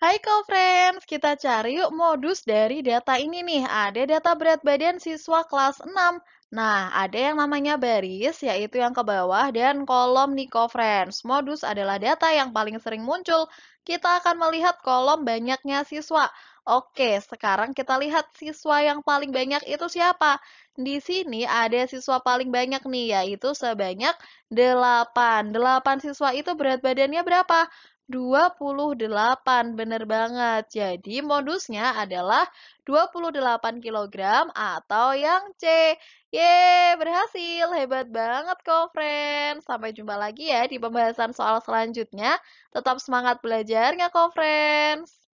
Hai co-friends, kita cari yuk modus dari data ini nih. Ada data berat badan siswa kelas 6 Nah, ada yang namanya baris, yaitu yang ke bawah, dan kolom Friends, Modus adalah data yang paling sering muncul. Kita akan melihat kolom banyaknya siswa. Oke, sekarang kita lihat siswa yang paling banyak itu siapa. Di sini ada siswa paling banyak nih, yaitu sebanyak 8. 8 siswa itu berat badannya berapa? 28, bener banget. Jadi modusnya adalah 28 kg atau yang C. Yeay, berhasil. Hebat banget kok, friend. Sampai jumpa lagi ya di pembahasan soal selanjutnya. Tetap semangat belajarnya kok, friends.